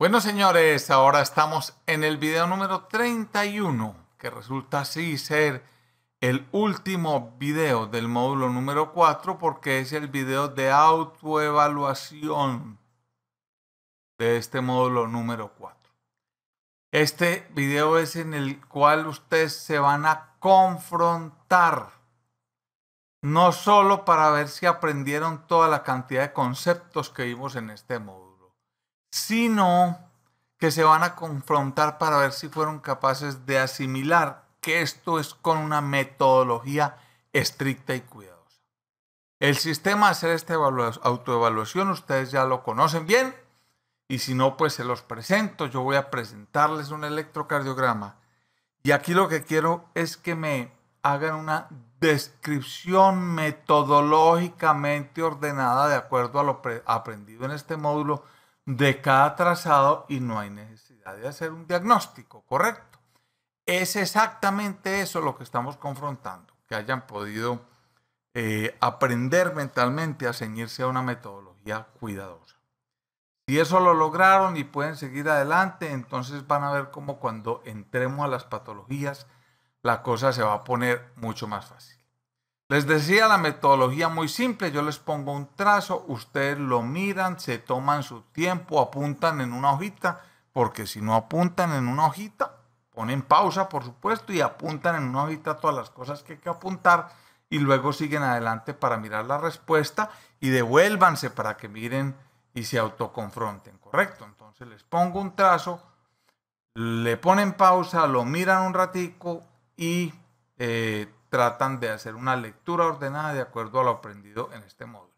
Bueno, señores, ahora estamos en el video número 31, que resulta así ser el último video del módulo número 4 porque es el video de autoevaluación de este módulo número 4. Este video es en el cual ustedes se van a confrontar, no solo para ver si aprendieron toda la cantidad de conceptos que vimos en este módulo, sino que se van a confrontar para ver si fueron capaces de asimilar que esto es con una metodología estricta y cuidadosa. El sistema de hacer esta autoevaluación ustedes ya lo conocen bien y si no, pues se los presento. Yo voy a presentarles un electrocardiograma y aquí lo que quiero es que me hagan una descripción metodológicamente ordenada de acuerdo a lo aprendido en este módulo de cada trazado y no hay necesidad de hacer un diagnóstico, ¿correcto? Es exactamente eso lo que estamos confrontando, que hayan podido eh, aprender mentalmente a ceñirse a una metodología cuidadosa. Si eso lo lograron y pueden seguir adelante, entonces van a ver cómo cuando entremos a las patologías, la cosa se va a poner mucho más fácil. Les decía la metodología muy simple, yo les pongo un trazo, ustedes lo miran, se toman su tiempo, apuntan en una hojita, porque si no apuntan en una hojita, ponen pausa, por supuesto, y apuntan en una hojita todas las cosas que hay que apuntar y luego siguen adelante para mirar la respuesta y devuélvanse para que miren y se autoconfronten, ¿correcto? Entonces les pongo un trazo, le ponen pausa, lo miran un ratico y eh, tratan de hacer una lectura ordenada de acuerdo a lo aprendido en este módulo.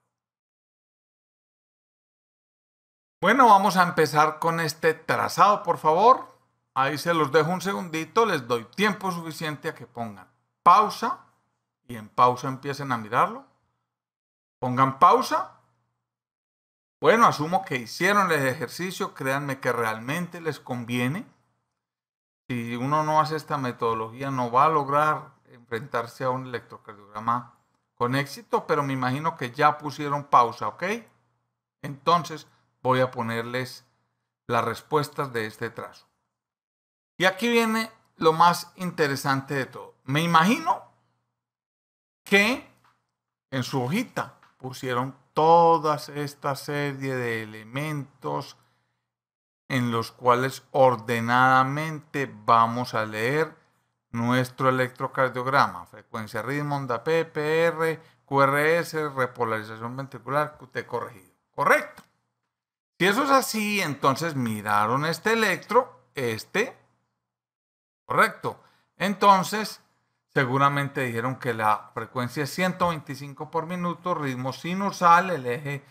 Bueno, vamos a empezar con este trazado, por favor. Ahí se los dejo un segundito, les doy tiempo suficiente a que pongan pausa y en pausa empiecen a mirarlo. Pongan pausa. Bueno, asumo que hicieron el ejercicio, créanme que realmente les conviene. Si uno no hace esta metodología no va a lograr enfrentarse a un electrocardiograma con éxito, pero me imagino que ya pusieron pausa, ¿ok? Entonces voy a ponerles las respuestas de este trazo. Y aquí viene lo más interesante de todo. Me imagino que en su hojita pusieron todas esta serie de elementos en los cuales ordenadamente vamos a leer nuestro electrocardiograma, frecuencia ritmo, onda P, PR, QRS, repolarización ventricular, QT corregido. Correcto. Si eso es así, entonces miraron este electro, este, correcto. Entonces, seguramente dijeron que la frecuencia es 125 por minuto, ritmo sinusal, el eje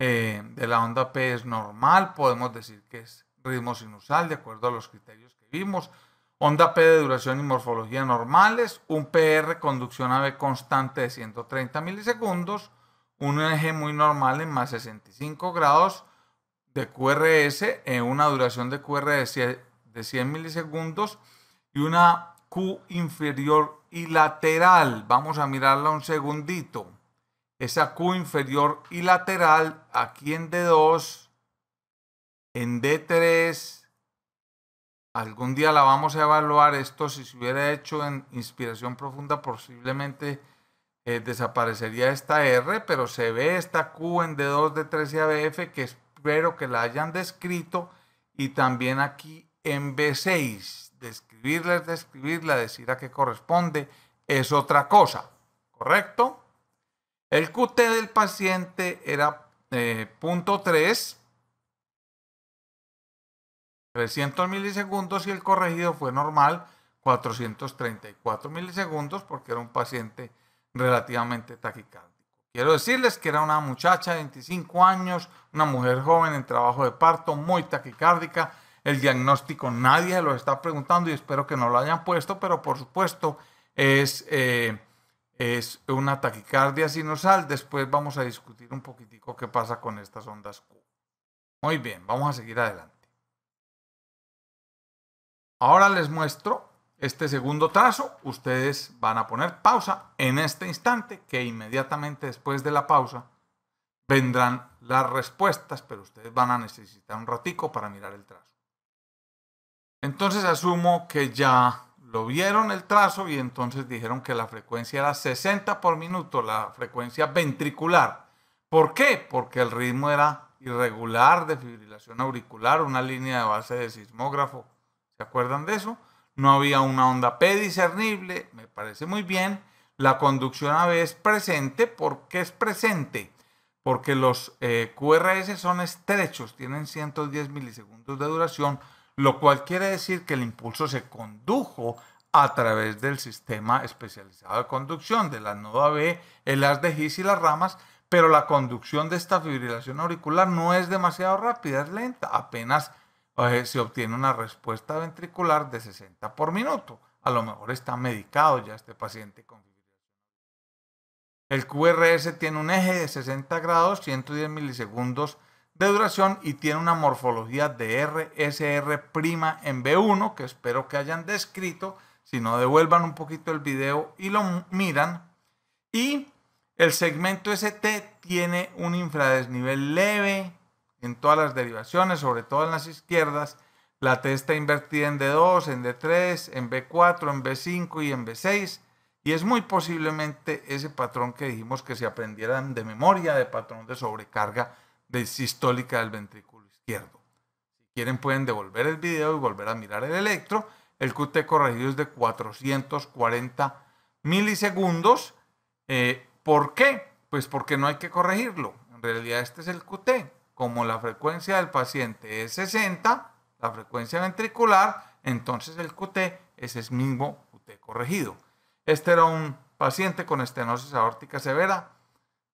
eh, de la onda P es normal, podemos decir que es ritmo sinusal de acuerdo a los criterios que vimos onda P de duración y morfología normales, un PR conducción constante de 130 milisegundos, un eje muy normal en más 65 grados de QRS en eh, una duración de QRS de 100 milisegundos y una Q inferior y lateral. Vamos a mirarla un segundito. Esa Q inferior y lateral aquí en D2, en D3, Algún día la vamos a evaluar. Esto, si se hubiera hecho en inspiración profunda, posiblemente eh, desaparecería esta R, pero se ve esta Q en D2 de 13 ABF que espero que la hayan descrito y también aquí en B6. Describirla es describirla, decir a qué corresponde es otra cosa, ¿correcto? El QT del paciente era eh, punto .3 300 milisegundos y el corregido fue normal, 434 milisegundos, porque era un paciente relativamente taquicárdico. Quiero decirles que era una muchacha de 25 años, una mujer joven en trabajo de parto, muy taquicárdica. El diagnóstico nadie lo está preguntando y espero que no lo hayan puesto, pero por supuesto es, eh, es una taquicardia sinusal. Después vamos a discutir un poquitico qué pasa con estas ondas Q. Muy bien, vamos a seguir adelante. Ahora les muestro este segundo trazo. Ustedes van a poner pausa en este instante, que inmediatamente después de la pausa vendrán las respuestas, pero ustedes van a necesitar un ratico para mirar el trazo. Entonces asumo que ya lo vieron el trazo y entonces dijeron que la frecuencia era 60 por minuto, la frecuencia ventricular. ¿Por qué? Porque el ritmo era irregular, de fibrilación auricular, una línea de base de sismógrafo, ¿Se acuerdan de eso? No había una onda P discernible, me parece muy bien. La conducción AB es presente, ¿por qué es presente? Porque los eh, QRS son estrechos, tienen 110 milisegundos de duración, lo cual quiere decir que el impulso se condujo a través del sistema especializado de conducción, de la nodo AB, el haz de His y las ramas, pero la conducción de esta fibrilación auricular no es demasiado rápida, es lenta, apenas se obtiene una respuesta ventricular de 60 por minuto. A lo mejor está medicado ya este paciente con El QRS tiene un eje de 60 grados, 110 milisegundos de duración y tiene una morfología de RSR' en B1 que espero que hayan descrito. Si no, devuelvan un poquito el video y lo miran. Y el segmento ST tiene un infradesnivel leve, en todas las derivaciones, sobre todo en las izquierdas. La T está invertida en D2, en D3, en B4, en B5 y en B6. Y es muy posiblemente ese patrón que dijimos que se aprendieran de memoria de patrón de sobrecarga de sistólica del ventrículo izquierdo. Si quieren pueden devolver el video y volver a mirar el electro. El QT corregido es de 440 milisegundos. Eh, ¿Por qué? Pues porque no hay que corregirlo. En realidad este es el QT como la frecuencia del paciente es 60, la frecuencia ventricular, entonces el QT es el mismo QT corregido. Este era un paciente con estenosis aórtica severa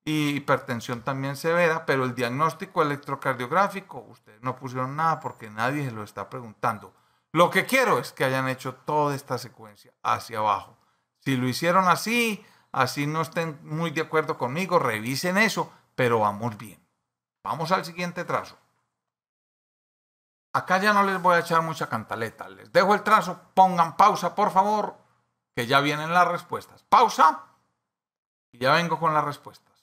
y hipertensión también severa, pero el diagnóstico electrocardiográfico, ustedes no pusieron nada porque nadie se lo está preguntando. Lo que quiero es que hayan hecho toda esta secuencia hacia abajo. Si lo hicieron así, así no estén muy de acuerdo conmigo, revisen eso, pero vamos bien. Vamos al siguiente trazo. Acá ya no les voy a echar mucha cantaleta. Les dejo el trazo. Pongan pausa, por favor, que ya vienen las respuestas. Pausa y ya vengo con las respuestas.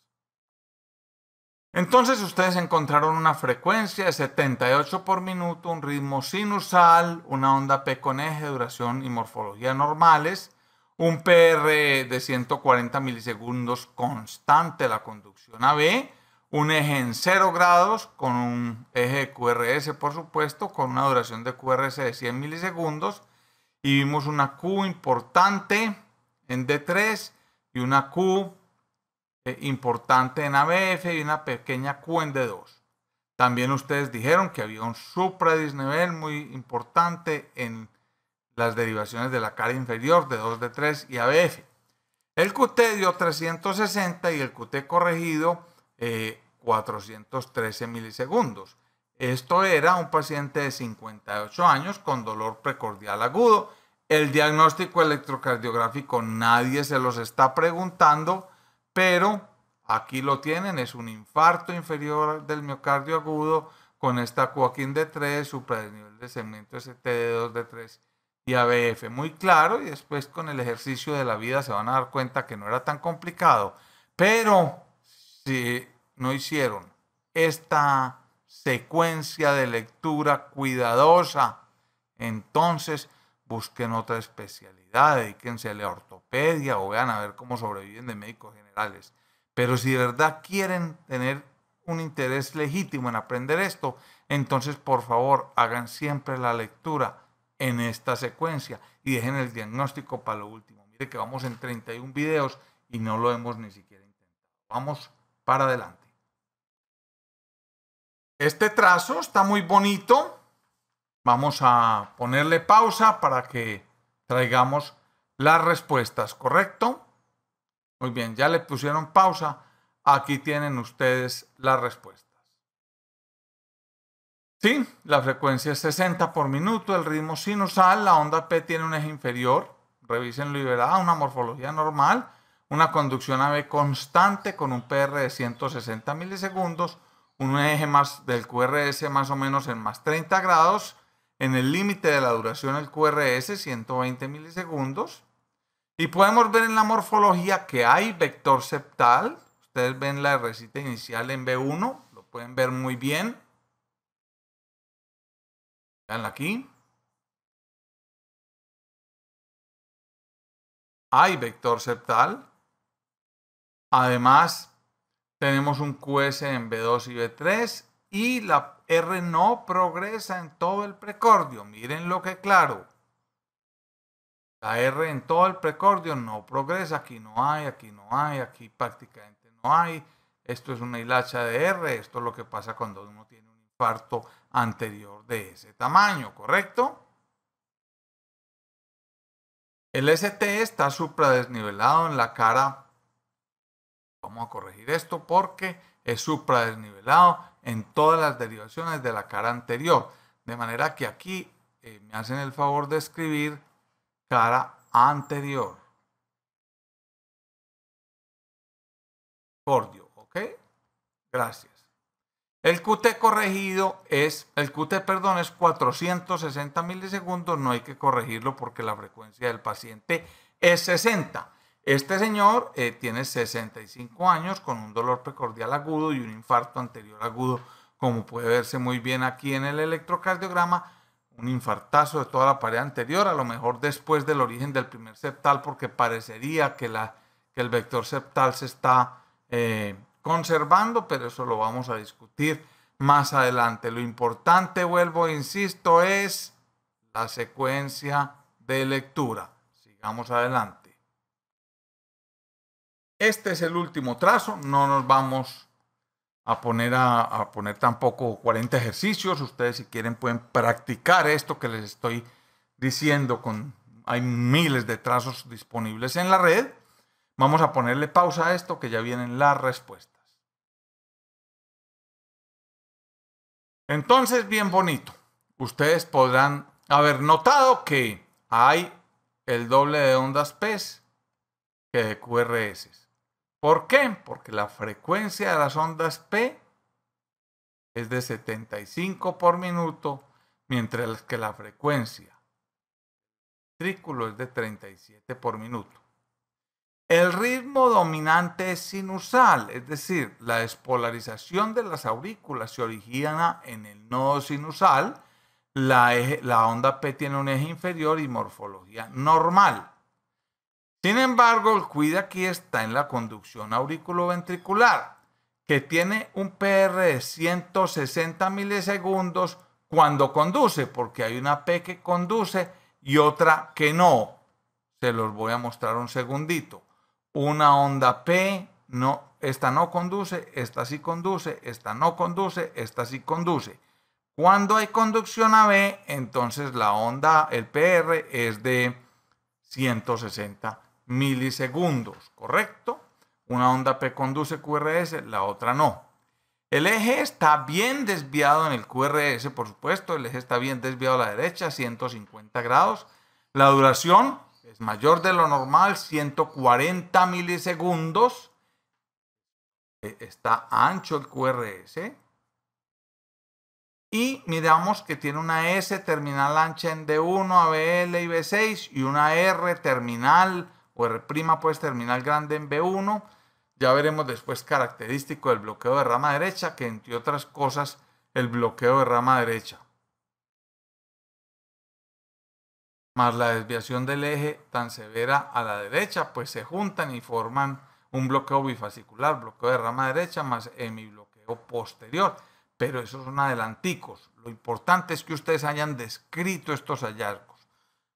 Entonces ustedes encontraron una frecuencia de 78 por minuto, un ritmo sinusal, una onda P con eje, duración y morfología normales, un PR de 140 milisegundos constante, la conducción AB, un eje en 0 grados con un eje QRS, por supuesto, con una duración de QRS de 100 milisegundos. Y vimos una Q importante en D3 y una Q eh, importante en ABF y una pequeña Q en D2. También ustedes dijeron que había un supra disnivel muy importante en las derivaciones de la cara inferior de 2, D3 y ABF. El QT dio 360 y el QT corregido 413 eh, milisegundos. Esto era un paciente de 58 años con dolor precordial agudo. El diagnóstico electrocardiográfico nadie se los está preguntando, pero aquí lo tienen, es un infarto inferior del miocardio agudo con esta coaquín de 3, supranivel de segmento ST2 de 3 y ABF. Muy claro, y después con el ejercicio de la vida se van a dar cuenta que no era tan complicado. Pero si no hicieron esta secuencia de lectura cuidadosa, entonces busquen otra especialidad, dedíquense a la ortopedia o vean a ver cómo sobreviven de médicos generales. Pero si de verdad quieren tener un interés legítimo en aprender esto, entonces por favor hagan siempre la lectura en esta secuencia y dejen el diagnóstico para lo último. Mire que vamos en 31 videos y no lo hemos ni siquiera intentado. Vamos para adelante. Este trazo está muy bonito. Vamos a ponerle pausa para que traigamos las respuestas, ¿correcto? Muy bien, ya le pusieron pausa. Aquí tienen ustedes las respuestas. Sí, la frecuencia es 60 por minuto, el ritmo sinusal, la onda P tiene un eje inferior, revisenlo y verá, una morfología normal, una conducción AB constante con un PR de 160 milisegundos, un eje más del QRS más o menos en más 30 grados, en el límite de la duración del QRS 120 milisegundos, y podemos ver en la morfología que hay vector septal, ustedes ven la recita inicial en B1, lo pueden ver muy bien, veanla aquí, hay vector septal, Además, tenemos un QS en B2 y B3 y la R no progresa en todo el precordio. Miren lo que claro. La R en todo el precordio no progresa. Aquí no hay, aquí no hay, aquí prácticamente no hay. Esto es una hilacha de R. Esto es lo que pasa cuando uno tiene un infarto anterior de ese tamaño, ¿correcto? El ST está supradesnivelado en la cara Vamos a corregir esto porque es supradesnivelado en todas las derivaciones de la cara anterior. De manera que aquí eh, me hacen el favor de escribir cara anterior. Cordio, ¿ok? Gracias. El QT corregido es, el QT, perdón, es 460 milisegundos, no hay que corregirlo porque la frecuencia del paciente es 60. Este señor eh, tiene 65 años con un dolor precordial agudo y un infarto anterior agudo, como puede verse muy bien aquí en el electrocardiograma, un infartazo de toda la pared anterior, a lo mejor después del origen del primer septal, porque parecería que, el vector septal se está eh, conservando, pero eso lo vamos a discutir más adelante. Lo importante, vuelvo, insisto, es la secuencia de lectura. Sigamos adelante. Este es el último trazo, no nos vamos a poner, a, poner tampoco 40 ejercicios, ustedes si quieren pueden practicar esto que les estoy diciendo, con, hay miles de trazos disponibles en la red. Vamos a ponerle pausa a esto que ya vienen las respuestas. Entonces, bien bonito, ustedes podrán haber notado que hay el doble de ondas P e que de QRS. ¿Por qué? Porque la frecuencia de las ondas P es de 75 por minuto, mientras que la frecuencia trículo es de 37 por minuto. El ritmo dominante es sinusal, es decir, la despolarización de las aurículas se origina en el nodo sinusal, la e, onda P tiene un eje inferior y morfología normal. Sin embargo, el cuida aquí está en la conducción auriculoventricular, que tiene un PR de 160 milisegundos cuando conduce, porque hay una P que conduce y otra que no. Se los voy a mostrar un segundito. Una onda P, no, esta no conduce, esta sí conduce, esta no conduce, esta sí conduce. Cuando hay conducción AB, entonces la onda, el PR es de 160 milisegundos, ¿correcto? Una onda P conduce QRS, la otra no. El eje está bien desviado en el QRS, por supuesto, el eje está bien desviado a la derecha, 150 grados. La duración es mayor de lo normal, 140 milisegundos. E, está ancho el QRS. Y miramos que tiene una S terminal ancha en D1, ABL y B6 y una R terminal o R' pues terminal grande en B1. Ya veremos después característico del bloqueo de rama derecha, que entre otras cosas el bloqueo de rama derecha. Más la desviación del eje tan severa a la derecha, pues se juntan y forman un bloqueo bifascicular, bloqueo de rama derecha más hemibloqueo posterior. Pero esos son adelanticos. Lo importante es que ustedes hayan descrito estos hallazgos.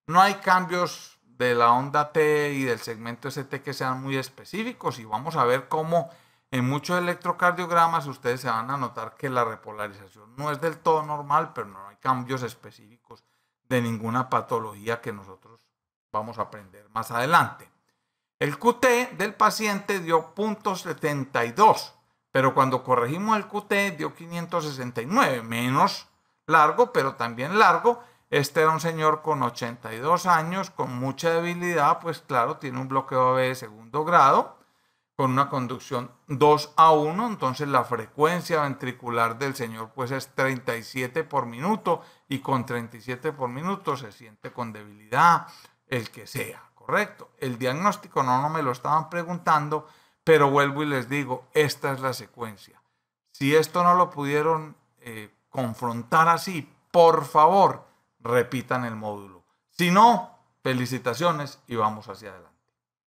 No hay cambios de la onda T y del segmento ST que sean muy específicos y vamos a ver cómo en muchos electrocardiogramas ustedes se van a notar que la repolarización no es del todo normal, pero no hay cambios específicos de ninguna patología que nosotros vamos a aprender más adelante. El QT del paciente dio 0.72, pero cuando corregimos el QT dio 569, menos largo, pero también largo, este era un señor con 82 años, con mucha debilidad, pues claro, tiene un bloqueo AB de segundo grado, con una conducción 2 a 1, entonces la frecuencia ventricular del señor pues es 37 por minuto y con 37 por minuto se siente con debilidad, el que sea, correcto. El diagnóstico no, no me lo estaban preguntando, pero vuelvo y les digo, esta es la secuencia. Si esto no lo pudieron eh, confrontar así, por favor, repitan el módulo. Si no, felicitaciones y vamos hacia adelante.